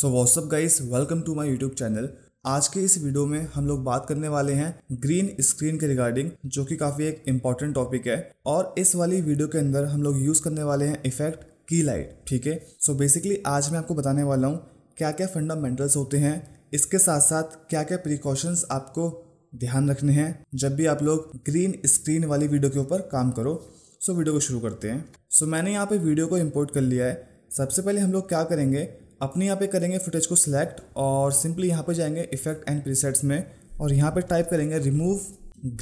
so what's up guys welcome to my YouTube channel आज के इस वीडियो में हम लोग बात करने वाले हैं ग्रीन स्क्रीन के रिगार्डिंग जो कि काफ़ी एक इम्पॉर्टेंट टॉपिक है और इस वाली वीडियो के अंदर हम लोग यूज़ करने वाले हैं इफेक्ट की लाइट ठीक है सो बेसिकली आज मैं आपको बताने वाला हूँ क्या क्या फंडामेंटल्स होते हैं इसके साथ साथ क्या क्या प्रिकॉशंस आपको ध्यान रखने हैं जब भी आप लोग ग्रीन स्क्रीन वाली वीडियो के ऊपर काम करो सो वीडियो को शुरू करते हैं सो मैंने यहाँ पे वीडियो को इम्पोर्ट कर लिया है सबसे पहले हम लोग क्या करेंगे अपने यहाँ पे करेंगे फुटेज को सिलेक्ट और सिंपली यहाँ पे जाएंगे इफेक्ट एंड प्रीसेट्स में और यहाँ पे टाइप करेंगे रिमूव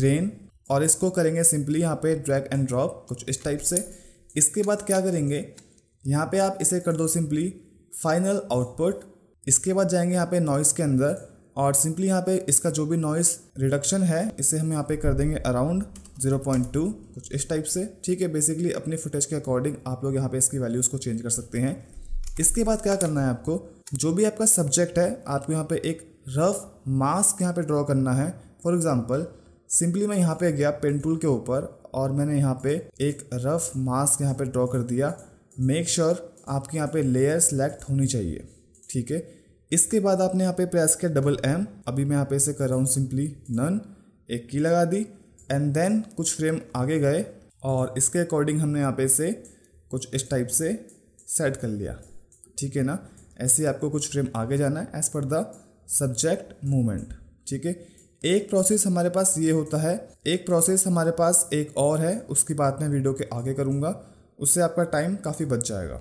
ग्रेन और इसको करेंगे सिंपली यहाँ पे ड्रैग एंड ड्रॉप कुछ इस टाइप से इसके बाद क्या करेंगे यहाँ पे आप इसे कर दो सिंपली फाइनल आउटपुट इसके बाद जाएंगे यहाँ पे नॉइस के अंदर और सिंपली यहाँ पे इसका जो भी नॉइस रिडक्शन है इसे हम यहाँ पे कर देंगे अराउंड 0.2 कुछ इस टाइप से ठीक है बेसिकली अपने फुटेज के अकॉर्डिंग आप लोग यहाँ पे इसकी वैल्यूज़ को चेंज कर सकते हैं इसके बाद क्या करना है आपको जो भी आपका सब्जेक्ट है आपको यहाँ पे एक रफ मास्क यहाँ पे ड्रॉ करना है फॉर एग्जाम्पल सिंपली मैं यहाँ पे गया पेन टूल के ऊपर और मैंने यहाँ पे एक रफ मास्क यहाँ पे ड्रॉ कर दिया मेक श्योर sure आपके यहाँ पे लेयर सेलेक्ट होनी चाहिए ठीक है इसके बाद आपने यहाँ पे प्रेस किया डबल एम अभी मैं यहाँ पे इसे कर रहा हूँ सिंपली नन एक की लगा दी एंड देन कुछ फ्रेम आगे गए और इसके अकॉर्डिंग हमने यहाँ पे इसे कुछ इस टाइप से सेट कर लिया ठीक है ना ऐसे आपको कुछ फ्रेम आगे जाना है as per the subject movement ठीक है एक प्रोसेस हमारे पास ये होता है एक प्रोसेस हमारे पास एक और है उसकी बात मैं वीडियो के आगे करूँगा उससे आपका टाइम काफ़ी बच जाएगा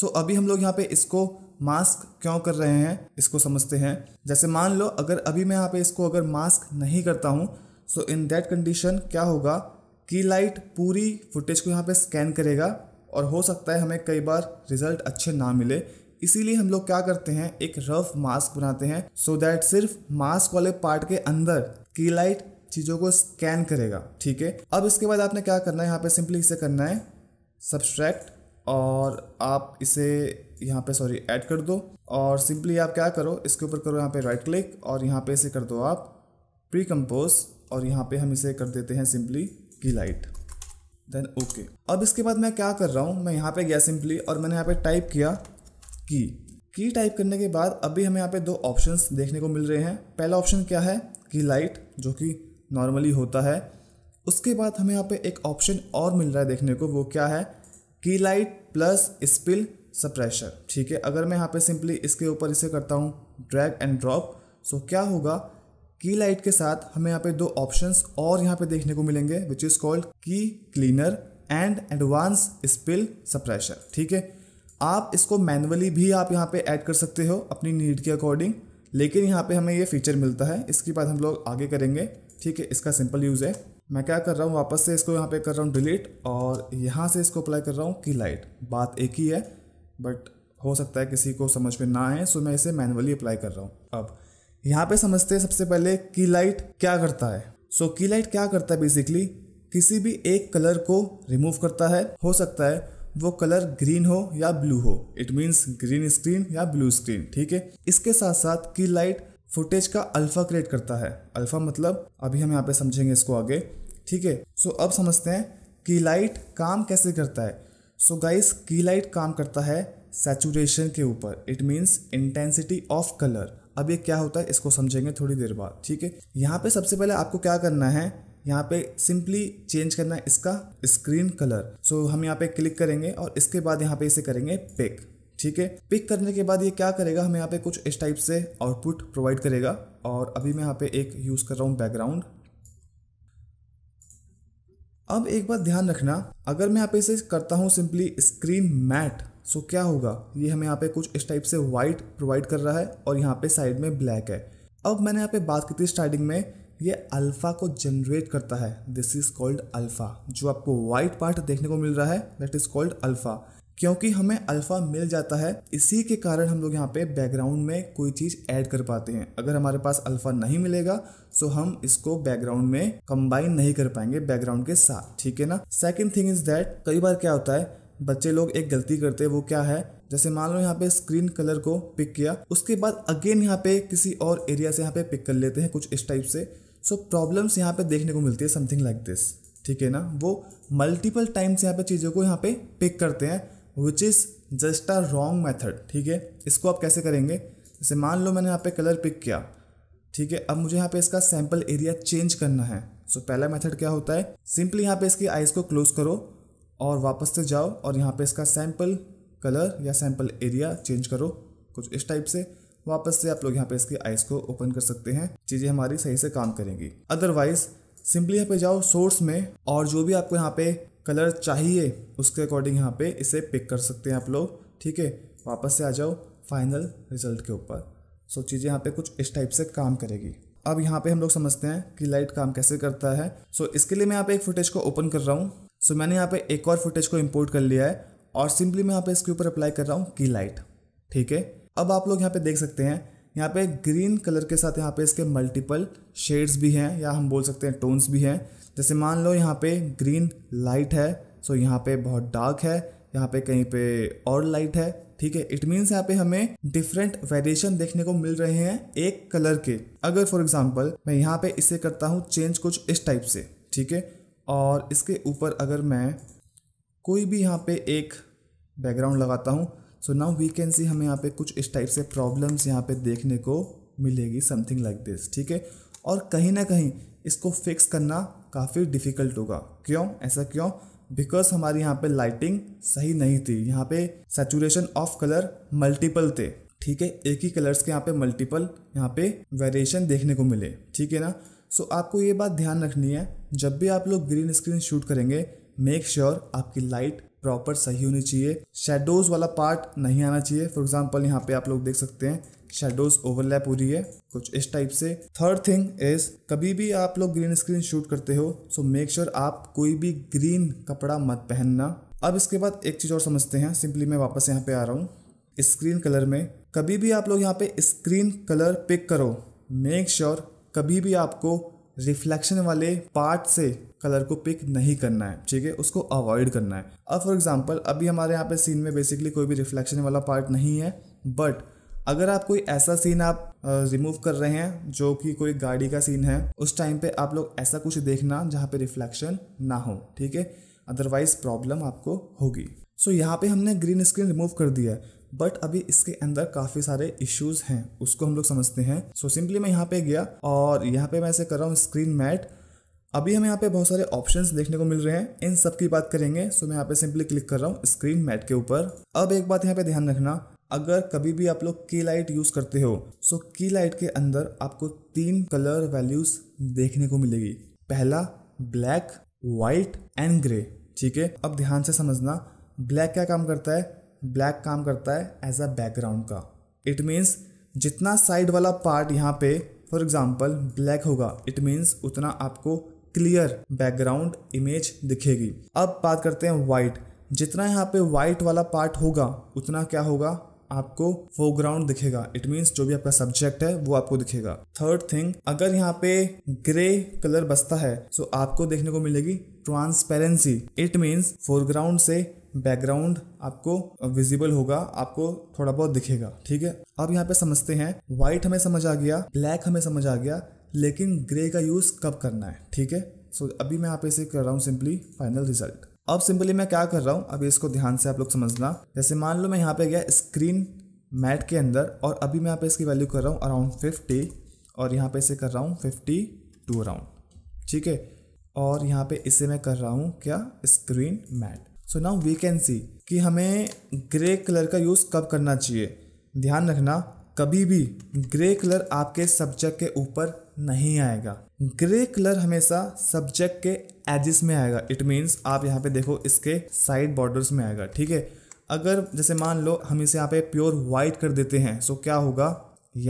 सो so, अभी हम लोग यहाँ पे इसको मास्क क्यों कर रहे हैं इसको समझते हैं जैसे मान लो अगर अभी मैं यहाँ पे इसको अगर मास्क नहीं करता हूँ सो इन दैट कंडीशन क्या होगा की लाइट पूरी फुटेज को यहाँ पे स्कैन करेगा और हो सकता है हमें कई बार रिजल्ट अच्छे ना मिले इसीलिए हम लोग क्या करते हैं एक रफ मास्क बनाते हैं सो so दैट सिर्फ मास्क वाले पार्ट के अंदर की लाइट चीज़ों को स्कैन करेगा ठीक है अब इसके बाद आपने क्या करना है यहाँ पे सिंपली इसे करना है सब्सट्रैक्ट और आप इसे यहाँ पे सॉरी ऐड कर दो और सिंपली आप क्या करो इसके ऊपर करो यहाँ पे राइट क्लिक और यहाँ पे इसे कर दो आप प्री कंपोज और यहाँ पे हम इसे कर देते हैं सिंपली की लाइट देन ओके अब इसके बाद मैं क्या कर रहा हूँ मैं यहाँ पे गया सिंपली और मैंने यहाँ पे टाइप किया की की टाइप करने के बाद अभी हमें यहाँ पे दो ऑप्शंस देखने को मिल रहे हैं पहला ऑप्शन क्या है की लाइट जो कि नॉर्मली होता है उसके बाद हमें यहाँ पे एक ऑप्शन और मिल रहा है देखने को वो क्या है की लाइट प्लस स्पिल सप्रेशर ठीक है अगर मैं यहाँ पे सिंपली इसके ऊपर इसे करता हूँ ड्रैग एंड ड्रॉप सो क्या होगा की लाइट के साथ हमें यहाँ पे दो ऑप्शंस और यहाँ पे देखने को मिलेंगे विच इज़ कॉल्ड की cleaner and advance spill suppressor ठीक है आप इसको मैनुअली भी आप यहाँ पे ऐड कर सकते हो अपनी नीड के अकॉर्डिंग लेकिन यहाँ पे हमें ये फीचर मिलता है इसके बाद हम लोग आगे करेंगे ठीक है इसका सिंपल यूज़ है मैं क्या कर रहा हूँ वापस से इसको यहाँ पे कर रहा हूँ डिलीट और यहाँ से इसको अप्लाई कर रहा हूँ की लाइट बात एक ही है बट हो सकता है किसी को समझ में ना आए सो मैं इसे मैनुअली अप्लाई कर रहा हूँ अब यहाँ पे समझते हैं सबसे पहले की लाइट क्या करता है सो की लाइट क्या करता है बेसिकली किसी भी एक कलर को रिमूव करता है हो सकता है वो कलर ग्रीन हो या ब्लू हो इट मीन्स ग्रीन स्क्रीन या ब्लू स्क्रीन ठीक है इसके साथ साथ की लाइट फुटेज का अल्फा क्रिएट करता है अल्फा मतलब अभी हम यहाँ पे समझेंगे इसको आगे ठीक है सो अब समझते हैं की लाइट काम कैसे करता है सो गाइस की लाइट काम करता है सेचुरेशन के ऊपर it means intensity of colour अब ये क्या होता है इसको समझेंगे थोड़ी देर बाद ठीक है यहाँ पे सबसे पहले आपको क्या करना है यहाँ पे सिंपली चेंज करना है इसका स्क्रीन कलर सो so, हम यहाँ पे क्लिक करेंगे और इसके बाद यहाँ पे इसे करेंगे पिक ठीक है पिक करने के बाद ये क्या करेगा हम यहाँ पे कुछ इस टाइप से आउटपुट प्रोवाइड करेगा और अभी मैं यहाँ पे एक यूज़ कर रहा हूँ बैकग्राउंड अब एक बात ध्यान रखना अगर मैं यहाँ पे इसे करता हूँ simply screen matte so so, क्या होगा ये हमें यहाँ पे कुछ इस टाइप से वाइट प्रोवाइड कर रहा है और यहाँ पे साइड में ब्लैक है अब मैंने यहाँ पे बात की थी स्टार्टिंग में ये अल्फ़ा को जनरेट करता है दिस इज़ कॉल्ड अल्फ़ा जो आपको वाइट पार्ट देखने को मिल रहा है दैट इज़ कॉल्ड अल्फ़ा क्योंकि हमें अल्फ़ा मिल जाता है इसी के कारण हम लोग यहाँ पे बैकग्राउंड में कोई चीज़ ऐड कर पाते हैं अगर हमारे पास अल्फ़ा नहीं मिलेगा सो हम इसको बैकग्राउंड में कंबाइन नहीं कर पाएंगे बैकग्राउंड के साथ ठीक है ना सेकेंड थिंग इज़ दैट कई बार क्या होता है बच्चे लोग एक गलती करते हैं वो क्या है जैसे मान लो यहाँ पे स्क्रीन कलर को पिक किया उसके बाद अगेन यहाँ पे किसी और एरिया से यहाँ पे पिक कर लेते हैं कुछ इस टाइप से सो प्रॉब्लम्स यहाँ पे देखने को मिलती है समथिंग लाइक दिस ठीक है ना वो मल्टीपल टाइम्स यहाँ पे चीज़ों को यहाँ पे पिक करते हैं which is just a wrong method ठीक है इसको आप कैसे करेंगे जैसे मान लो मैंने यहाँ पे कलर पिक किया ठीक है अब मुझे यहाँ पे इसका सैम्पल एरिया चेंज करना है सो so, पहला मेथड क्या होता है सिंपली यहाँ पे इसकी आइज़ को क्लोज करो और वापस से तो जाओ और यहाँ पे इसका सैम्पल कलर या सैम्पल एरिया चेंज करो कुछ इस टाइप से वापस से आप लोग यहाँ पे इसके आइस को ओपन कर सकते हैं चीज़ें हमारी सही से काम करेंगी अदरवाइज सिंपली यहाँ पे जाओ सोर्स में और जो भी आपको यहाँ पे कलर चाहिए उसके अकॉर्डिंग यहाँ पे इसे पिक कर सकते हैं आप लोग ठीक है वापस से आ जाओ फाइनल रिजल्ट के ऊपर सो चीज़ें यहाँ पे कुछ इस टाइप से काम करेगी अब यहाँ पे हम लोग समझते हैं कि लाइट काम कैसे करता है सो इसके लिए मैं यहाँ पे एक फुटेज को ओपन कर रहा हूँ सो मैंने यहाँ पे एक और फुटेज को इम्पोर्ट कर लिया है और सिंपली मैं यहाँ पे इसके ऊपर अप्लाई कर रहा हूँ की लाइट ठीक है अब आप लोग यहाँ पे देख सकते हैं यहाँ पे ग्रीन कलर के साथ यहाँ पे इसके मल्टीपल शेड्स भी हैं या हम बोल सकते हैं टोन्स भी हैं जैसे मान लो यहाँ पे ग्रीन लाइट है सो यहाँ पे बहुत डार्क है यहाँ पे कहीं पे और लाइट है ठीक है इट मीन्स यहाँ पे हमें डिफरेंट वेरिएशन देखने को मिल रहे हैं एक कलर के अगर फॉर एग्जाम्पल मैं यहाँ पे इसे करता हूँ चेंज कुछ इस टाइप से ठीक है और इसके ऊपर अगर मैं कोई भी यहाँ पे एक बैकग्राउंड लगाता हूँ so now we can see हमें यहाँ पे कुछ इस टाइप से प्रॉब्लम्स यहाँ पे देखने को मिलेगी समथिंग लाइक दिस ठीक है और कहीं ना कहीं इसको फिक्स करना काफ़ी डिफ़िकल्ट होगा क्यों ऐसा क्यों बिकॉज हमारी यहाँ पे लाइटिंग सही नहीं थी यहाँ पे सेचुरेशन ऑफ कलर मल्टीपल थे ठीक है एक ही कलर्स के यहाँ पे मल्टीपल यहाँ पे वेरिएशन देखने को मिले ठीक है ना सो so, आपको ये बात ध्यान रखनी है जब भी आप लोग ग्रीन स्क्रीन शूट करेंगे मेक श्योर sure आपकी लाइट प्रॉपर सही होनी चाहिए शेडोज वाला पार्ट नहीं आना चाहिए फॉर एग्जाम्पल यहाँ पे आप लोग देख सकते हैं शेडोज ओवरलैप हो रही है कुछ इस टाइप से थर्ड थिंग इज कभी भी आप लोग ग्रीन स्क्रीन शूट करते हो सो मेक श्योर आप कोई भी ग्रीन कपड़ा मत पहनना अब इसके बाद एक चीज़ और समझते हैं सिंपली मैं वापस यहाँ पे आ रहा हूँ स्क्रीन कलर में कभी भी आप लोग यहाँ पे स्क्रीन कलर पिक करो मेक श्योर sure कभी भी आपको रिफ्लेक्शन वाले पार्ट से कलर को पिक नहीं करना है ठीक है उसको अवॉइड करना है अब फॉर एग्जांपल अभी हमारे यहाँ पे सीन में बेसिकली कोई भी रिफ्लेक्शन वाला पार्ट नहीं है बट अगर आप कोई ऐसा सीन आप रिमूव कर रहे हैं जो कि कोई गाड़ी का सीन है उस टाइम पे आप लोग ऐसा कुछ देखना जहाँ पे रिफ्लेक्शन ना हो ठीक है अदरवाइज प्रॉब्लम आपको होगी सो so, यहाँ पे हमने ग्रीन स्क्रीन रिमूव कर दिया है बट अभी इसके अंदर काफ़ी सारे इश्यूज हैं उसको हम लोग समझते हैं सो so, सिंपली मैं यहाँ पे गया और यहाँ पे मैं ऐसे कर रहा हूँ स्क्रीन मैट अभी हमें यहाँ पे बहुत सारे ऑप्शंस देखने को मिल रहे हैं इन सब की बात करेंगे सो so, मैं यहाँ पे सिंपली क्लिक कर रहा हूँ स्क्रीन मैट के ऊपर अब एक बात यहाँ पे ध्यान रखना अगर कभी भी आप लोग की लाइट यूज़ करते हो सो so, की लाइट के अंदर आपको तीन कलर वैल्यूज देखने को मिलेगी पहला ब्लैक व्हाइट एंड ग्रे ठीक है अब ध्यान से समझना ब्लैक क्या काम करता है ब्लैक काम करता है एज अ बैकग्राउंड का इट मीन्स जितना साइड वाला पार्ट यहाँ पे फॉर एग्जाम्पल ब्लैक होगा इट मीन्स उतना आपको क्लियर बैकग्राउंड इमेज दिखेगी अब बात करते हैं वाइट जितना यहाँ पे वाइट वाला पार्ट होगा उतना क्या होगा आपको फोरग्राउंड दिखेगा इट मीन्स जो भी आपका सब्जेक्ट है वो आपको दिखेगा थर्ड थिंग अगर यहाँ पे ग्रे कलर बसता है तो आपको देखने को मिलेगी ट्रांसपेरेंसी इट मीन्स फोरग्राउंड से बैकग्राउंड आपको विजिबल होगा आपको थोड़ा बहुत दिखेगा ठीक है अब यहाँ पे समझते हैं व्हाइट हमें समझ आ गया ब्लैक हमें समझ आ गया लेकिन ग्रे का यूज कब करना है ठीक है सो so, अभी मैं यहाँ पे इसे कर रहा हूँ सिंपली फाइनल रिजल्ट अब सिंपली मैं क्या कर रहा हूँ अभी इसको ध्यान से आप लोग समझना जैसे मान लो मैं यहाँ पे गया स्क्रीन मैट के अंदर और अभी मैं यहाँ पे इसकी वैल्यू कर रहा हूँ अराउंड फिफ्टी और यहाँ पे इसे कर रहा हूँ फिफ्टी टू अराउंड ठीक है और यहाँ पे इसे मैं कर रहा हूँ क्या screen matte so now we can see कि हमें ग्रे कलर का यूज़ कब करना चाहिए ध्यान रखना कभी भी ग्रे कलर आपके सब्जेक्ट के ऊपर नहीं आएगा ग्रे कलर हमेशा सब्जेक्ट के एजिस में आएगा इट मीन्स आप यहाँ पे देखो इसके साइड बॉर्डर्स में आएगा ठीक है अगर जैसे मान लो हम इसे यहाँ पे प्योर वाइट कर देते हैं सो क्या होगा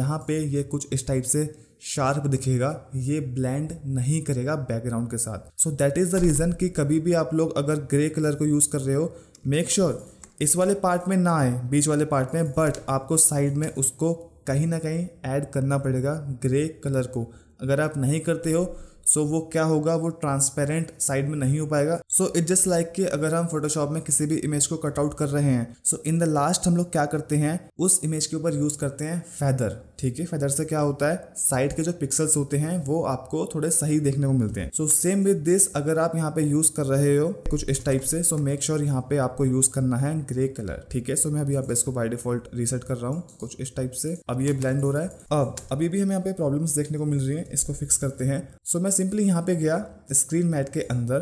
यहाँ पे ये कुछ इस टाइप से शार्प दिखेगा ये ब्लेंड नहीं करेगा बैकग्राउंड के साथ so that is the reason कि कभी भी आप लोग अगर ग्रे कलर को यूज़ कर रहे हो मेक श्योर sure इस वाले पार्ट में ना आए बीच वाले पार्ट में बट आपको साइड में उसको कहीं ना कहीं ऐड करना पड़ेगा ग्रे कलर को अगर आप नहीं करते हो सो वो क्या होगा वो ट्रांसपेरेंट साइड में नहीं हो पाएगा सो इट जस्ट लाइक कि अगर हम फोटोशॉप में किसी भी इमेज को कटआउट कर रहे हैं सो इन द लास्ट हम लोग क्या करते हैं उस इमेज के ऊपर यूज करते हैं फैदर ठीक है फेदर से क्या होता है साइड के जो पिक्सल्स होते हैं वो आपको थोड़े सही देखने को मिलते हैं सो सेम विद दिस अगर आप यहाँ पे यूज कर रहे हो कुछ इस टाइप से सो मेक श्योर यहाँ पे आपको यूज करना है ग्रे कलर ठीक है सो मैं अभी आप इसको बाय डिफॉल्ट रीसेट कर रहा हूँ कुछ इस टाइप से अब ये ब्लेंड हो रहा है अब अभी भी हमें यहाँ पे प्रॉब्लम देखने को मिल रही है इसको फिक्स करते हैं सो मैं सिंपली यहाँ पे गया स्क्रीन मैट के अंदर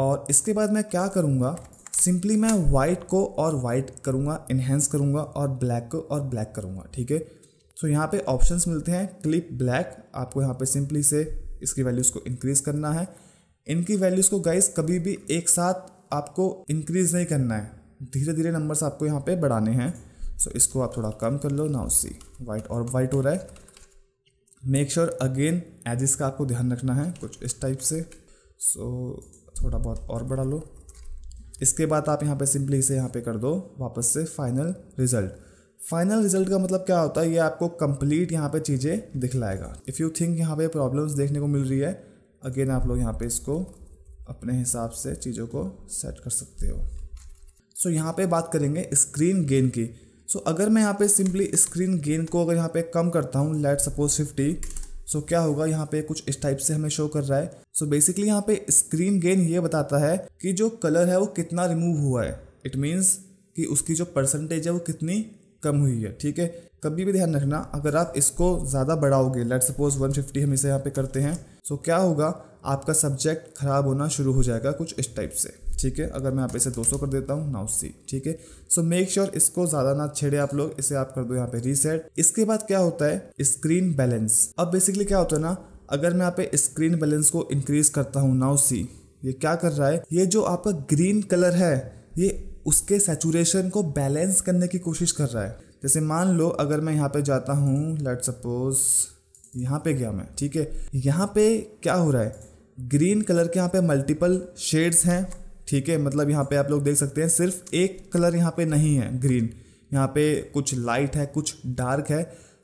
और इसके बाद मैं क्या करूँगा सिंपली मैं वाइट को और वाइट करूँगा इन्हेंस करूँगा और ब्लैक को और ब्लैक करूँगा ठीक है सो यहाँ पे ऑप्शंस मिलते हैं क्लिप ब्लैक आपको यहाँ पे सिंपली से इसकी वैल्यूज़ को इंक्रीज़ करना है इनकी वैल्यूज़ को गाइस कभी भी एक साथ आपको इंक्रीज़ नहीं करना है धीरे धीरे नंबर्स आपको यहाँ पे बढ़ाने हैं सो so, इसको आप थोड़ा कम कर लो नाउ सी वाइट और वाइट हो रहा है मेक श्योर अगेन एजिस का आपको ध्यान रखना है कुछ इस टाइप से सो so, थोड़ा बहुत और बढ़ा लो इसके बाद आप यहाँ पे सिंपली इसे यहाँ पे कर दो वापस से फाइनल रिजल्ट फाइनल रिजल्ट का मतलब क्या होता है ये आपको कंप्लीट यहाँ पे चीज़ें दिखलाएगा इफ़ यू थिंक यहाँ पे प्रॉब्लम्स देखने को मिल रही है अगेन आप लोग यहाँ पे इसको अपने हिसाब से चीज़ों को सेट कर सकते हो सो so, यहाँ पे बात करेंगे स्क्रीन गेन की सो so, अगर मैं यहाँ पे सिंपली स्क्रीन गेन को अगर यहाँ पे कम करता हूँ लेट सपोज फिफ्टी सो क्या होगा यहाँ पे कुछ इस टाइप से हमें शो कर रहा है सो बेसिकली यहाँ पे स्क्रीन गेन ये बताता है कि जो कलर है वो कितना रिमूव हुआ है इट मीन्स कि उसकी जो परसेंटेज है वो कितनी कम हुई है ठीक है कभी भी ध्यान रखना अगर आप इसको ज़्यादा बढ़ाओगे लेट सपोज 150 हम इसे यहाँ पे करते हैं सो क्या होगा आपका सब्जेक्ट ख़राब होना शुरू हो जाएगा कुछ इस टाइप से ठीक है अगर मैं आप इसे 200 कर देता हूँ नाउ सी ठीक है सो मेक श्योर इसको ज़्यादा ना छेड़े आप लोग इसे आप कर दो यहाँ पे रीसेट इसके बाद क्या होता है स्क्रीन बैलेंस अब बेसिकली क्या होता है ना अगर मैं यहाँ पे स्क्रीन बैलेंस को इंक्रीज करता हूँ नाउ सी ये क्या कर रहा है ये जो आपका ग्रीन कलर है ये उसके सेचुरेशन को बैलेंस करने की कोशिश कर रहा है जैसे मान लो अगर मैं यहाँ पे जाता हूँ लेट सपोज यहाँ पे गया मैं ठीक है यहाँ पे क्या हो रहा है ग्रीन कलर के यहाँ पे मल्टीपल शेड्स हैं ठीक है मतलब यहाँ पे आप लोग देख सकते हैं सिर्फ एक कलर यहाँ पे नहीं है ग्रीन यहाँ पे कुछ लाइट है कुछ डार्क है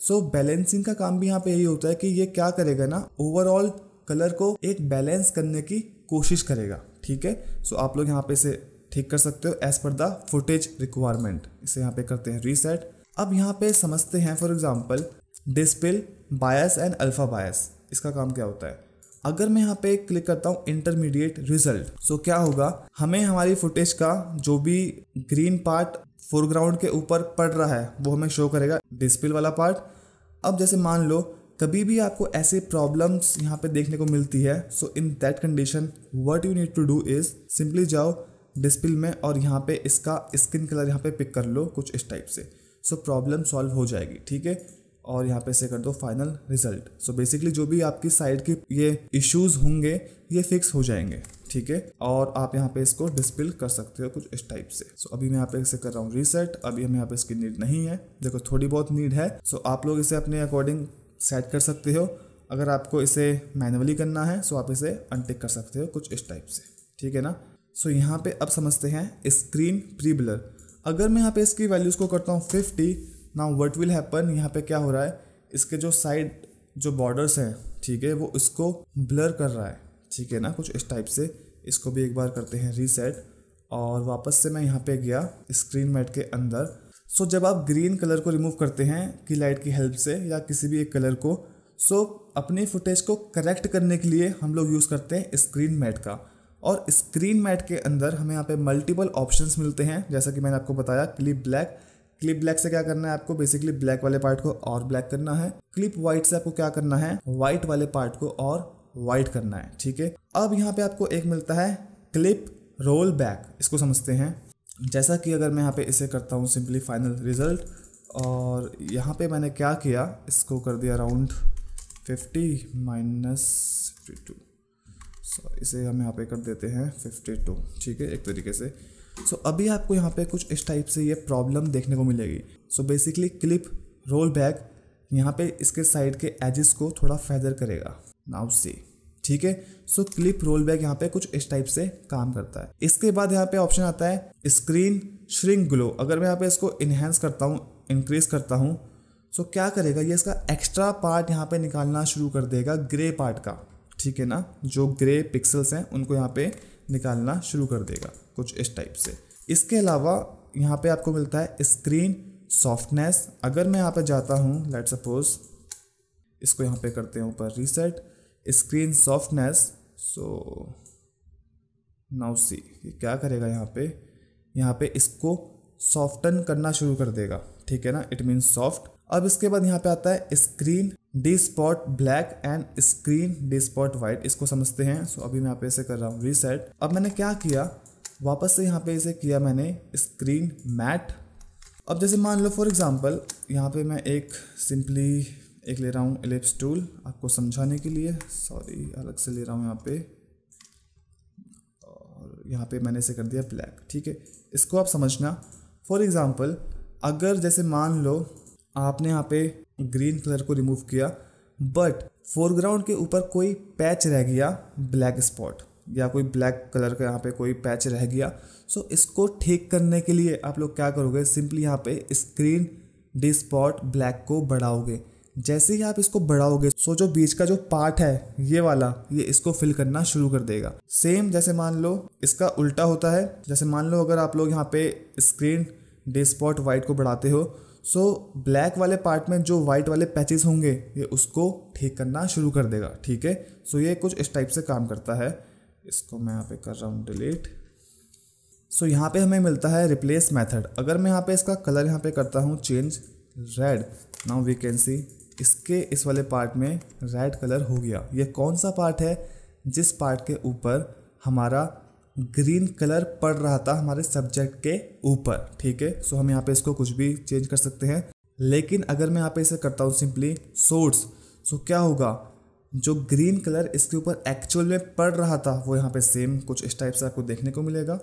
सो so, बैलेंसिंग का काम भी यहाँ पे यही होता है कि ये क्या करेगा ना ओवरऑल कलर को एक बैलेंस करने की कोशिश करेगा ठीक है सो so, आप लोग यहाँ पे इसे ठीक कर सकते हो as per the footage requirement इसे यहाँ पे करते हैं रीसेट अब यहाँ पे समझते हैं for example despill bias and alpha bias इसका काम क्या होता है अगर मैं यहाँ पे क्लिक करता हूँ इंटरमीडिएट रिजल्ट सो क्या होगा हमें हमारी फुटेज का जो भी ग्रीन पार्ट फोरग्राउंड के ऊपर पड़ रहा है वो हमें शो करेगा डिस्प्ले वाला पार्ट अब जैसे मान लो कभी भी आपको ऐसे प्रॉब्लम्स यहाँ पे देखने को मिलती है so in that condition what you need to do is simply जाओ डिस्प्ले में और यहाँ पे इसका स्किन कलर यहाँ पे पिक कर लो कुछ इस टाइप से सो प्रॉब्लम सॉल्व हो जाएगी ठीक है और यहाँ पे से कर दो फाइनल रिजल्ट सो बेसिकली जो भी आपकी साइड के ये इश्यूज होंगे ये फिक्स हो जाएंगे ठीक है और आप यहाँ पे इसको डिस्पिल कर सकते हो कुछ इस टाइप से सो so, अभी मैं यहाँ पे इसे कर रहा हूँ रीसेट अभी हमें यहाँ पे इसकी नीड नहीं है देखो थोड़ी बहुत नीड है सो so, आप लोग इसे अपने अकॉर्डिंग सेट कर सकते हो अगर आपको इसे मैनुअली करना है सो so आप इसे अनटिक कर सकते हो कुछ इस टाइप से ठीक है ना सो so, यहाँ पे अब समझते हैं स्क्रीन ब्लर अगर मैं यहाँ पे इसकी वैल्यूज़ को करता हूँ fifty now what will happen यहाँ पे क्या हो रहा है इसके जो साइड जो बॉर्डर्स हैं ठीक है वो इसको ब्लर कर रहा है ठीक है ना कुछ इस टाइप से इसको भी एक बार करते हैं रीसेट और वापस से मैं यहाँ पे गया स्क्रीन मैट के अंदर सो so, जब आप ग्रीन कलर को रिमूव करते हैं की लाइट की हेल्प से या किसी भी एक कलर को सो so, अपनी फुटेज को करेक्ट करने के लिए हम लोग यूज़ करते हैं स्क्रीन मैट का और स्क्रीन मैट के अंदर हमें यहाँ पे मल्टीपल ऑप्शंस मिलते हैं जैसा कि मैंने आपको बताया क्लिप ब्लैक क्लिप ब्लैक से क्या करना है आपको बेसिकली ब्लैक वाले पार्ट को और ब्लैक करना है क्लिप व्हाइट से आपको क्या करना है व्हाइट वाले पार्ट को और व्हाइट करना है ठीक है अब यहाँ पे आपको एक मिलता है क्लिप रोल बैक इसको समझते हैं जैसा कि अगर मैं यहाँ पे इसे करता हूँ सिंपली फाइनल रिजल्ट और यहाँ पे मैंने क्या किया इसको कर दिया around fifty minus fifty two sorry इसे हम यहाँ पे कर देते हैं फिफ्टी टू ठीक है एक तरीके से सो so, अभी आपको यहाँ पे कुछ इस टाइप से ये प्रॉब्लम देखने को मिलेगी so basically clip roll back यहाँ पे इसके साइड के एजेस को थोड़ा फैदर करेगा नाउ सी ठीक है सो क्लिप रोल बैक यहाँ पे कुछ इस टाइप से काम करता है इसके बाद यहाँ पे ऑप्शन आता है स्क्रीन श्रिंक ग्लो अगर मैं यहाँ पे इसको इन्हेंस करता हूँ इंक्रीज करता हूँ सो so, क्या करेगा ये इसका एक्स्ट्रा पार्ट यहाँ पे निकालना शुरू कर देगा ग्रे पार्ट का ठीक है ना जो ग्रे पिक्सल्स हैं उनको यहाँ पे निकालना शुरू कर देगा कुछ इस टाइप से इसके अलावा यहाँ पे आपको मिलता है स्क्रीन सॉफ्टनेस अगर मैं यहाँ पे जाता हूँ लेट सपोज इसको यहाँ पे करते हैं ऊपर reset screen softness so now see ये क्या करेगा यहाँ पे यहाँ पे इसको सॉफ्टन करना शुरू कर देगा ठीक है ना इट मीन सॉफ्ट अब इसके बाद यहाँ पे आता है screen despot black and screen despot white इसको समझते हैं सो so, अभी मैं यहाँ पे ऐसे कर रहा हूँ रीसेट अब मैंने क्या किया वापस से यहाँ पे इसे किया मैंने स्क्रीन मैट अब जैसे मान लो फॉर एग्जांपल यहाँ पे मैं एक सिंपली एक ले रहा हूँ एलिप्स टूल आपको समझाने के लिए सॉरी अलग से ले रहा हूँ यहाँ पे और यहाँ पे मैंने इसे कर दिया ब्लैक ठीक है इसको आप समझना फॉर एग्ज़ाम्पल अगर जैसे मान लो आपने यहाँ पे ग्रीन कलर को रिमूव किया बट फोरग्राउंड के ऊपर कोई पैच रह गया ब्लैक स्पॉट या कोई ब्लैक कलर का यहाँ पे कोई पैच रह गया सो so, इसको ठीक करने के लिए आप लोग क्या करोगे सिंपली यहाँ पे स्क्रीन डी स्पॉट ब्लैक को बढ़ाओगे जैसे ही आप इसको बढ़ाओगे सो जो बीच का जो पार्ट है ये वाला ये इसको फिल करना शुरू कर देगा सेम जैसे मान लो इसका उल्टा होता है जैसे मान लो अगर आप लोग यहाँ पे स्क्रीन डिस्पॉट स्पॉट वाइट को बढ़ाते हो सो ब्लैक वाले पार्ट में जो वाइट वाले पैचेस होंगे ये उसको ठीक करना शुरू कर देगा ठीक है सो ये कुछ इस टाइप से काम करता है इसको मैं यहाँ पे कर रहा हूँ डिलीट सो so, यहाँ पे हमें मिलता है रिप्लेस मेथड अगर मैं यहाँ पे इसका कलर यहाँ पे करता हूँ change red now we can see इसके इस वाले पार्ट में रेड कलर हो गया ये कौन सा पार्ट है जिस पार्ट के ऊपर हमारा ग्रीन कलर पड़ रहा था हमारे सब्जेक्ट के ऊपर ठीक है सो हम यहाँ पे इसको कुछ भी चेंज कर सकते हैं लेकिन अगर मैं यहाँ पे इसे करता हूँ सिंपली सोर्स सो क्या होगा जो ग्रीन कलर इसके ऊपर एक्चुअल में पड़ रहा था वो यहाँ पे सेम कुछ इस टाइप से आपको देखने को मिलेगा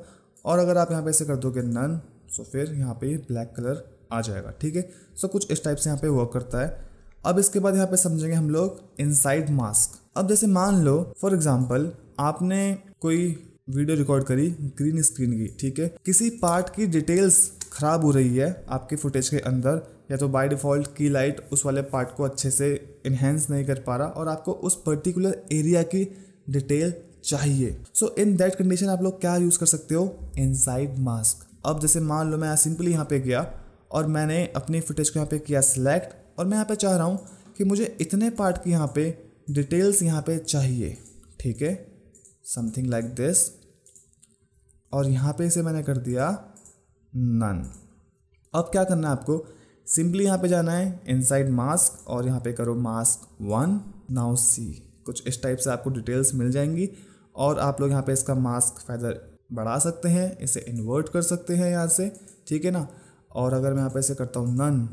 और अगर आप यहाँ पे ऐसे कर दोगे नन सो तो फिर यहाँ पे ब्लैक कलर आ जाएगा ठीक है सो कुछ इस टाइप से यहाँ पे वर्क करता है अब इसके बाद यहाँ पे समझेंगे हम लोग इनसाइड मास्क अब जैसे मान लो फॉर एग्जाम्पल आपने कोई वीडियो रिकॉर्ड करी ग्रीन स्क्रीन की ठीक है किसी पार्ट की डिटेल्स खराब हो रही है आपके फुटेज के अंदर या तो बाय डिफ़ॉल्ट की लाइट उस वाले पार्ट को अच्छे से इन्हेंस नहीं कर पा रहा और आपको उस पर्टिकुलर एरिया की डिटेल चाहिए सो इन दैट कंडीशन आप लोग क्या यूज़ कर सकते हो इनसाइड मास्क अब जैसे मान लो मैं सिंपली यहाँ पे गया और मैंने अपनी फुटेज को यहाँ पे किया सिलेक्ट और मैं यहाँ पे चाह रहा हूँ कि मुझे इतने पार्ट की यहाँ पे डिटेल्स यहाँ पे चाहिए ठीक है समथिंग लाइक दिस और यहाँ पे इसे मैंने कर दिया नन अब क्या करना है आपको सिंपली यहाँ पे जाना है इनसाइड मास्क और यहाँ पे करो मास्क वन नाउ सी कुछ इस टाइप से आपको डिटेल्स मिल जाएंगी और आप लोग यहाँ पे इसका मास्क फैदर बढ़ा सकते हैं इसे इन्वर्ट कर सकते हैं यहाँ से ठीक है ना और अगर मैं यहाँ पे इसे करता हूँ नन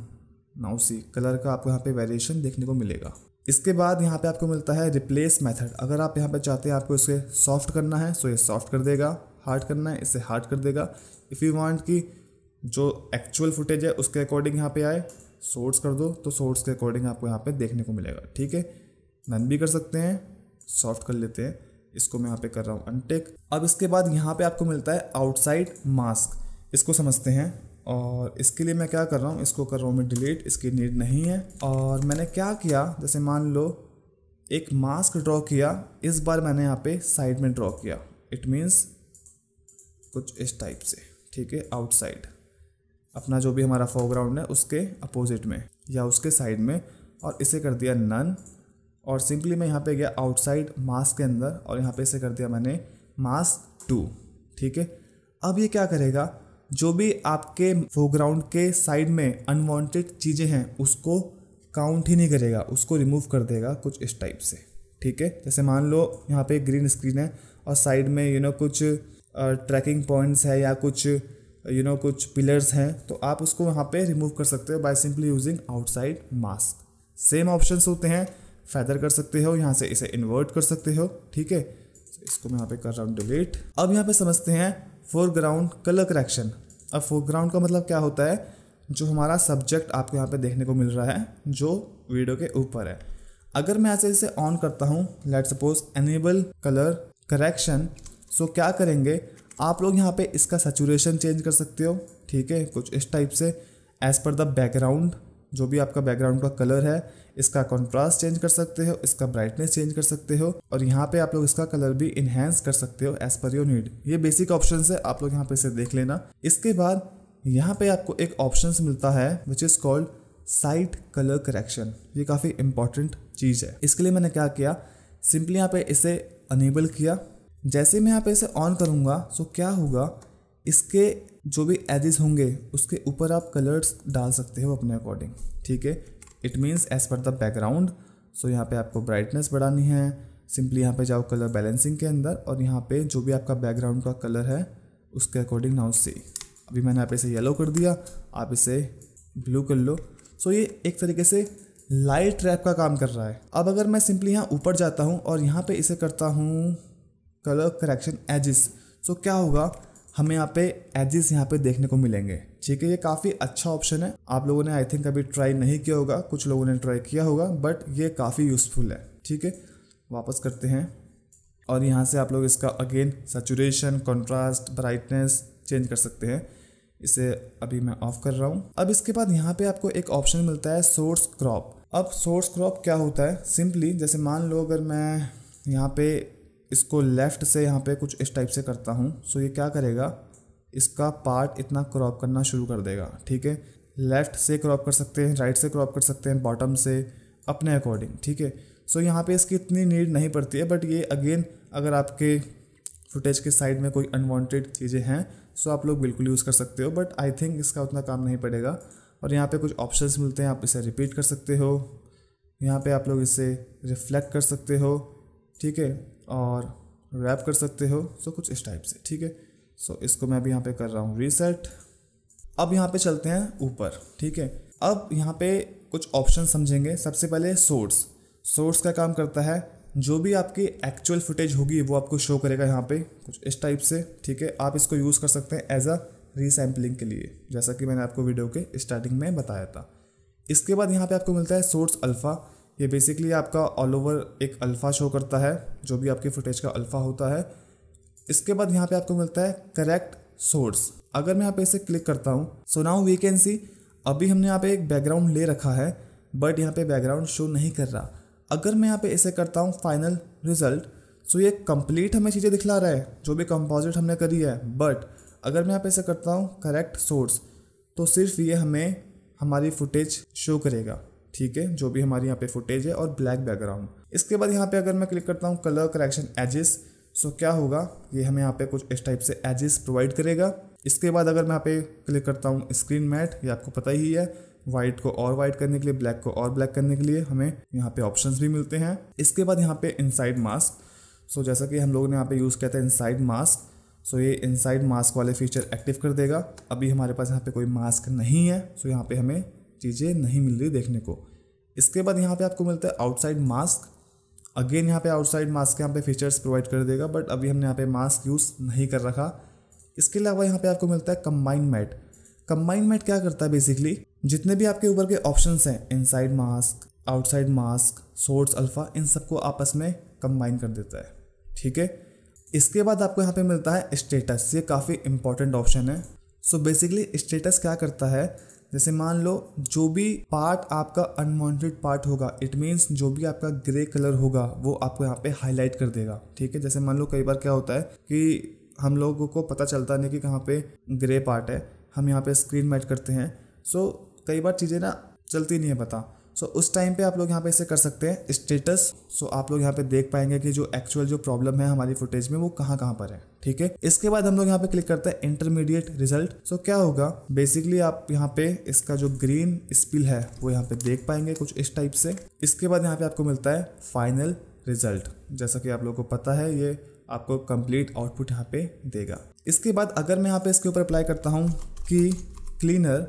नाउ सी कलर का आपको यहाँ पे वेरिएशन देखने को मिलेगा इसके बाद यहाँ पे आपको मिलता है रिप्लेस मेथड अगर आप यहाँ पे चाहते हैं आपको इसे सॉफ्ट करना है सो ये सॉफ्ट कर देगा हार्ड करना है इसे हार्ड कर देगा इफ़ यू वांट कि जो एक्चुअल फुटेज है उसके अकॉर्डिंग यहाँ पे आए सोर्स कर दो तो सोर्स के अकॉर्डिंग आपको यहाँ पे देखने को मिलेगा ठीक है नन भी कर सकते हैं सॉफ्ट कर लेते हैं इसको मैं यहाँ पे कर रहा हूँ अनटेक अब इसके बाद यहाँ पे आपको मिलता है आउटसाइड मास्क इसको समझते हैं और इसके लिए मैं क्या कर रहा हूँ इसको कर रहा हूँ मैं डिलीट इसकी नीड नहीं है और मैंने क्या किया जैसे मान लो एक मास्क ड्रॉ किया इस बार मैंने यहाँ पे साइड में ड्रॉ किया इट मीन्स कुछ इस टाइप से ठीक है आउटसाइड अपना जो भी हमारा फोरग्राउंड है उसके अपोजिट में या उसके साइड में और इसे कर दिया नन और सिंपली मैं यहाँ पे गया आउटसाइड मास्क के अंदर और यहाँ पे इसे कर दिया मैंने मास्क टू ठीक है अब ये क्या करेगा जो भी आपके फोरग्राउंड के साइड में अनवांटेड चीज़ें हैं उसको काउंट ही नहीं करेगा उसको रिमूव कर देगा कुछ इस टाइप से ठीक है जैसे मान लो यहाँ पे ग्रीन स्क्रीन है और साइड में यू you नो know, कुछ ट्रैकिंग uh, पॉइंट्स है या कुछ यू नो कुछ पिलर्स हैं तो आप उसको वहाँ पे रिमूव कर सकते हो by simply using outside mask same options होते हैं फैदर कर सकते हो यहाँ से इसे इन्वर्ट कर सकते हो ठीक है इसको मैं यहाँ पे कर रहा हूँ डिलीट अब यहाँ पे समझते हैं फोरग्राउंड कलर करेक्शन अब फोरग्राउंड का मतलब क्या होता है जो हमारा सब्जेक्ट आपको यहाँ पे देखने को मिल रहा है जो वीडियो के ऊपर है अगर मैं ऐसे इसे ऑन करता हूँ let suppose enable colour correction so क्या करेंगे आप लोग यहाँ पे इसका सेचुरेशन चेंज कर सकते हो ठीक है कुछ इस टाइप से एज़ पर द बैकग्राउंड जो भी आपका बैकग्राउंड का कलर है इसका कंट्रास्ट चेंज कर सकते हो इसका ब्राइटनेस चेंज कर सकते हो और यहाँ पे आप लोग इसका कलर भी इन्हेंस कर सकते हो एज पर योर नीड ये बेसिक ऑप्शन है आप लोग यहाँ पे इसे देख लेना इसके बाद यहाँ पे आपको एक ऑप्शन मिलता है which is called side colour correction ये काफ़ी इंपॉर्टेंट चीज़ है इसके लिए मैंने क्या किया सिंपली यहाँ पे इसे अनेबल किया जैसे मैं यहाँ पे इसे ऑन करूँगा सो क्या होगा इसके जो भी एजिस होंगे उसके ऊपर आप कलर्स डाल सकते हो अपने अकॉर्डिंग ठीक है it means as per the background so यहाँ पे आपको ब्राइटनेस बढ़ानी है सिंपली यहाँ पे जाओ कलर बैलेंसिंग के अंदर और यहाँ पे जो भी आपका बैकग्राउंड का कलर है उसके अकॉर्डिंग नाउ सी अभी मैंने यहाँ इसे येलो कर दिया आप इसे ब्लू कर लो सो so, ये एक तरीके से लाइट ट्रैप का काम कर रहा है अब अगर मैं सिंपली यहाँ ऊपर जाता हूँ और यहाँ पे इसे करता हूँ कलर करेक्शन एजिस सो क्या होगा हमें यहाँ पे एजिस यहाँ पे देखने को मिलेंगे ठीक है ये काफ़ी अच्छा ऑप्शन है आप लोगों ने आई थिंक अभी ट्राई नहीं किया होगा कुछ लोगों ने ट्राई किया होगा बट ये काफ़ी यूज़फुल है ठीक है वापस करते हैं और यहाँ से आप लोग इसका again saturation contrast brightness change कर सकते हैं इसे अभी मैं ऑफ कर रहा हूँ अब इसके बाद यहाँ पे आपको एक ऑप्शन मिलता है सोर्स क्रॉप अब सोर्स क्रॉप क्या होता है सिंपली जैसे मान लो अगर मैं यहाँ पे इसको लेफ़्ट से यहाँ पे कुछ इस टाइप से करता हूँ सो ये क्या करेगा इसका पार्ट इतना क्रॉप करना शुरू कर देगा ठीक है लेफ़्ट से क्रॉप कर सकते हैं राइट से क्रॉप कर सकते हैं बॉटम से अपने अकॉर्डिंग ठीक है सो यहाँ पे इसकी इतनी नीड नहीं पड़ती है बट ये अगेन अगर आपके फुटेज के साइड में कोई अनवांटेड चीज़ें हैं सो आप लोग बिल्कुल यूज़ कर सकते हो बट आई थिंक इसका उतना काम नहीं पड़ेगा और यहाँ पे कुछ ऑप्शंस मिलते हैं आप इसे रिपीट कर सकते हो यहाँ पे आप लोग इसे रिफ्लेक्ट कर सकते हो ठीक है और रैप कर सकते हो सो कुछ इस टाइप से ठीक है सो इसको मैं अभी यहाँ पे कर रहा हूँ रीसेट अब यहाँ पे चलते हैं ऊपर ठीक है अब यहाँ पे कुछ ऑप्शन समझेंगे सबसे पहले सोर्स सोर्स का काम करता है जो भी आपकी एक्चुअल फुटेज होगी वो आपको शो करेगा यहाँ पे कुछ इस टाइप से ठीक है आप इसको यूज़ कर सकते हैं एज अ रीसैम्पलिंग के लिए जैसा कि मैंने आपको वीडियो के स्टार्टिंग में बताया था इसके बाद यहाँ पे आपको मिलता है सोर्स अल्फ़ा ये बेसिकली आपका ऑल ओवर एक अल्फ़ा शो करता है जो भी आपके फुटेज का अल्फ़ा होता है इसके बाद यहाँ पे आपको मिलता है करेक्ट सोर्स अगर मैं यहाँ पे इसे क्लिक करता हूँ so now we can see अभी हमने यहाँ पे एक बैकग्राउंड ले रखा है बट यहाँ पे बैकग्राउंड शो नहीं कर रहा अगर मैं यहाँ पे इसे करता हूँ फाइनल रिजल्ट सो ये कंप्लीट हमें चीज़ें दिखला रहा है जो भी कंपोजिट हमने करी है बट अगर मैं यहाँ पे इसे करता हूँ करेक्ट सोर्स तो सिर्फ ये हमें हमारी फुटेज शो करेगा ठीक है जो भी हमारी यहाँ पे फुटेज है और ब्लैक बैकग्राउंड इसके बाद यहाँ पे अगर मैं क्लिक करता हूँ कलर करेक्शन एजेस सो क्या होगा ये हमें यहाँ पे कुछ इस टाइप से एजेस प्रोवाइड करेगा इसके बाद अगर मैं यहाँ पे क्लिक करता हूँ स्क्रीन मैट ये आपको पता ही है वाइट को और वाइट करने के लिए ब्लैक को और ब्लैक करने के लिए हमें यहाँ पे ऑप्शन भी मिलते हैं इसके बाद यहाँ पे इनसाइड मास्क सो जैसा कि हम लोग ने यहाँ पे यूज़ किया था इनसाइड मास्क सो ये इनसाइड मास्क वाले फीचर एक्टिव कर देगा अभी हमारे पास यहाँ पे कोई मास्क नहीं है सो यहाँ पे हमें चीज़ें नहीं मिल रही देखने को इसके बाद यहाँ पे आपको मिलता है आउटसाइड मास्क अगेन यहाँ पे आउटसाइड मास्क यहाँ पे फीचर्स प्रोवाइड कर देगा बट अभी हमने यहाँ पे मास्क यूज़ नहीं कर रखा इसके अलावा यहाँ पे आपको मिलता है कम्बाइंड मैट कम्बाइंड मैट क्या करता है बेसिकली जितने भी आपके ऊपर के ऑप्शन हैं inside mask outside mask source alpha इन सबको आपस में कंबाइन कर देता है ठीक है इसके बाद आपको यहाँ पे मिलता है स्टेटस ये काफ़ी इंपॉर्टेंट ऑप्शन है सो बेसिकली स्टेटस क्या करता है जैसे मान लो जो भी पार्ट आपका अनवांटेड पार्ट होगा इट मीन्स जो भी आपका ग्रे कलर होगा वो आपको यहाँ पे हाईलाइट कर देगा ठीक है जैसे मान लो कई बार क्या होता है कि हम लोगों को पता चलता नहीं कि कहाँ पे ग्रे पार्ट है हम यहाँ पे स्क्रीन मैट करते हैं सो so, कई बार चीज़ें ना चलती नहीं है पता सो so, उस टाइम पे आप लोग यहाँ पे इसे कर सकते हैं स्टेटस सो so, आप लोग यहाँ पे देख पाएंगे कि जो एक्चुअल जो प्रॉब्लम है हमारी फुटेज में वो कहाँ कहाँ पर है ठीक है इसके बाद हम लोग यहाँ पे क्लिक करते हैं इंटरमीडिएट रिजल्ट सो क्या होगा बेसिकली आप यहाँ पे इसका जो ग्रीन स्पिल है वो यहाँ पे देख पाएंगे कुछ इस टाइप से इसके बाद यहाँ पे आपको मिलता है फाइनल रिजल्ट जैसा कि आप लोगों को पता है ये आपको कंप्लीट आउटपुट यहाँ पे देगा इसके बाद अगर मैं यहाँ पे इसके ऊपर अप्लाई करता हूँ की क्लीनर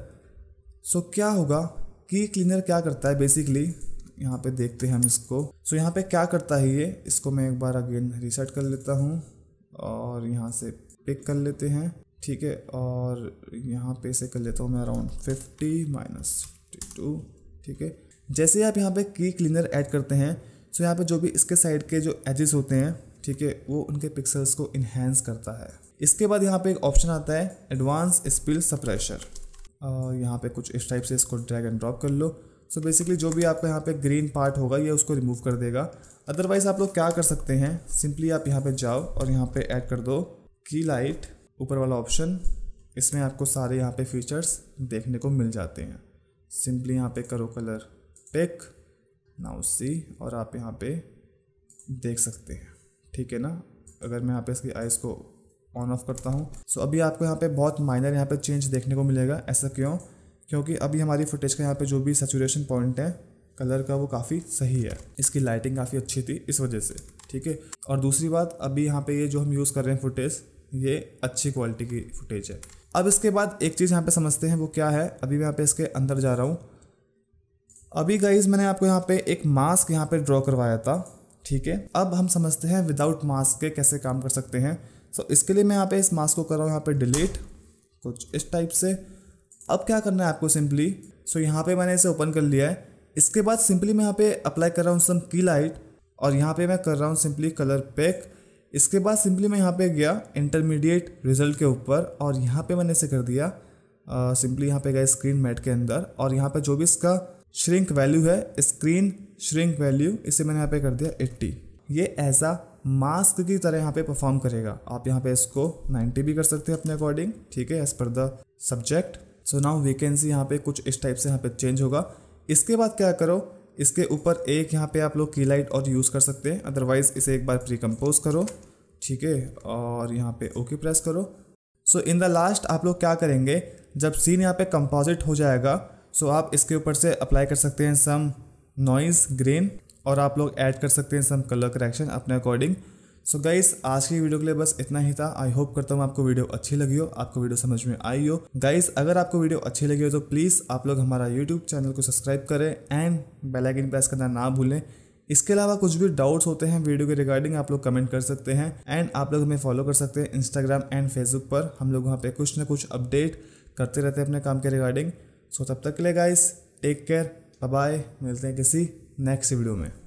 सो क्या होगा की क्लीनर क्या करता है बेसिकली यहाँ पे देखते हैं हम इसको सो so, यहाँ पे क्या करता है ये इसको मैं एक बार अगेन रिसेट कर लेता हूँ और यहाँ से पिक कर लेते हैं ठीक है और यहाँ पे से कर लेता हूँ मैं around fifty minus fifty two ठीक है जैसे आप यहाँ पे की क्लीनर ऐड करते हैं तो यहाँ पे जो भी इसके साइड के जो एजेस होते हैं ठीक है वो उनके पिक्सल्स को इन्हेंस करता है इसके बाद यहाँ पे एक ऑप्शन आता है एडवांस स्पिल सप्रेशर यहाँ पे कुछ इस टाइप से इसको ड्रैग एंड ड्रॉप कर लो सो so बेसिकली जो भी आपका यहाँ पे ग्रीन पार्ट होगा ये उसको रिमूव कर देगा अदरवाइज़ आप लोग क्या कर सकते हैं सिंपली आप यहाँ पे जाओ और यहाँ पे ऐड कर दो की लाइट ऊपर वाला ऑप्शन इसमें आपको सारे यहाँ पे फीचर्स देखने को मिल जाते हैं सिंपली यहाँ पे करो कलर पिक नाउ सी और आप यहाँ पे देख सकते हैं ठीक है ना अगर मैं यहाँ पे इसकी आइज़ को ऑन ऑफ करता हूँ सो so अभी आपको यहाँ पे बहुत माइनर यहाँ पे चेंज देखने को मिलेगा ऐसा क्यों क्योंकि अभी हमारी फुटेज का यहाँ पे जो भी सेचुरेशन पॉइंट है कलर का वो काफ़ी सही है इसकी लाइटिंग काफ़ी अच्छी थी इस वजह से ठीक है और दूसरी बात अभी यहाँ पे ये जो हम यूज़ कर रहे हैं फुटेज ये अच्छी क्वालिटी की फुटेज है अब इसके बाद एक चीज़ यहाँ पे समझते हैं वो क्या है अभी मैं यहाँ पे इसके अंदर जा रहा हूँ अभी गाइज मैंने आपको यहाँ पे एक मास्क यहाँ पे ड्रॉ करवाया था ठीक है अब हम समझते हैं विदाउट मास्क के कैसे काम कर सकते हैं सो so, इसके लिए मैं यहाँ पे इस मास्क को कर रहा हूँ यहाँ पे डिलीट कुछ इस टाइप से अब क्या करना है आपको सिंपली सो so, यहाँ पे मैंने इसे ओपन कर लिया है इसके बाद सिंपली मैं यहाँ पे अप्लाई कर रहा हूँ सम की लाइट और यहाँ पे मैं कर रहा हूँ सिंपली कलर पैक इसके बाद सिंपली मैं यहाँ पे गया इंटरमीडिएट रिजल्ट के ऊपर और यहाँ पे मैंने इसे कर दिया सिंपली यहाँ पे गया स्क्रीन मैट के अंदर और यहाँ पे जो भी इसका श्रिंक वैल्यू है स्क्रीन श्रिंक वैल्यू इसे मैंने यहाँ पे कर दिया 80 ये एज आ मास्क की तरह यहाँ पे परफॉर्म करेगा आप यहाँ पे इसको 90 भी कर सकते हैं अपने अकॉर्डिंग ठीक है as per the subject so now vacancy यहाँ पे कुछ इस टाइप से यहाँ पे चेंज होगा इसके बाद क्या करो इसके ऊपर एक यहाँ पे आप लोग की लाइट और यूज़ कर सकते हैं अदरवाइज़ इसे एक बार प्रीकम्पोज करो ठीक है और यहाँ पे ओके प्रेस करो सो इन द लास्ट आप लोग क्या करेंगे जब सीन यहाँ पे कंपोजिट हो जाएगा सो आप इसके ऊपर से अप्लाई कर सकते हैं सम नॉइज़ ग्रेन और आप लोग ऐड कर सकते हैं सम कलर करेक्शन अपने अकॉर्डिंग सो so गाइस आज की वीडियो के लिए बस इतना ही था आई होप करता हूँ आपको वीडियो अच्छी लगी हो आपको वीडियो समझ में आई हो गाइस अगर आपको वीडियो अच्छी लगी हो तो प्लीज़ आप लोग हमारा यूट्यूब चैनल को सब्सक्राइब करें एंड बेलाइकन प्रेस करना ना भूलें इसके अलावा कुछ भी डाउट्स होते हैं वीडियो के रिगार्डिंग आप लोग कमेंट कर सकते हैं एंड आप लोग हमें फॉलो कर सकते हैं इंस्टाग्राम एंड फेसबुक पर हम लोग वहाँ पर कुछ ना कुछ अपडेट करते रहते हैं अपने काम के रिगार्डिंग सो तब तक के लिए गाइस टेक केयर बाय मिलते हैं किसी नेक्स्ट वीडियो में